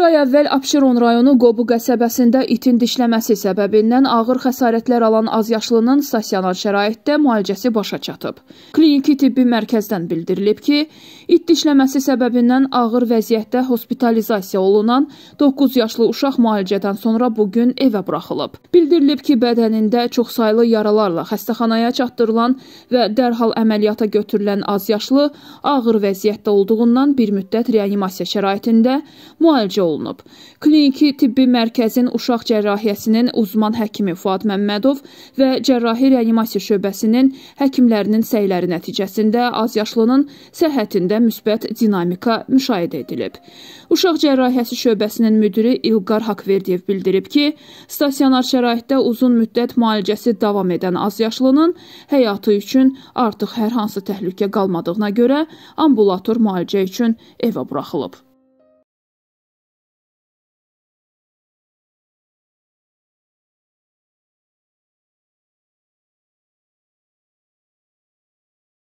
Bir ay əvvəl Abşeron rayonu Qobu qəsəbəsində itin dişləməsi səbəbindən ağır xəsarətlər alan azyaşlının stasionar şəraitdə müalicəsi başa çatıb. Kliniki tibbi mərkəzdən bildirilib ki, it dişləməsi səbəbindən ağır vəziyyətdə hospitalizasiya olunan 9 yaşlı uşaq müalicədən sonra bu gün evə buraxılıb. Bildirilib ki, bədənində çoxsaylı yaralarla xəstəxanaya çatdırılan və dərhal əməliyyata götürülən azyaşlı ağır vəziyyətdə olduğundan bir müddət reanimasiya şəraitində müalicə olunub olunub. Kliniki tibbi mərkəzin uşaq cərrahiyyəsinin uzman həkimi Fuad Məmmədov və cərrahi reanimasiya şöbəsinin həkimlərinin səyləri nəticəsində azyaşlının səhhətində müsbət dinamika müşahidə edilib. Uşaq cərrahiyyəsi şöbəsinin müdiri İlqar Haqverdiyev bildirib ki, stasionar şəraitdə uzun müddət müalicəsi davam edən azyaşlının həyatı üçün artıq hər hansı təhlükə qalmadığına görə ambulator müalicə üçün evə buraxılıb.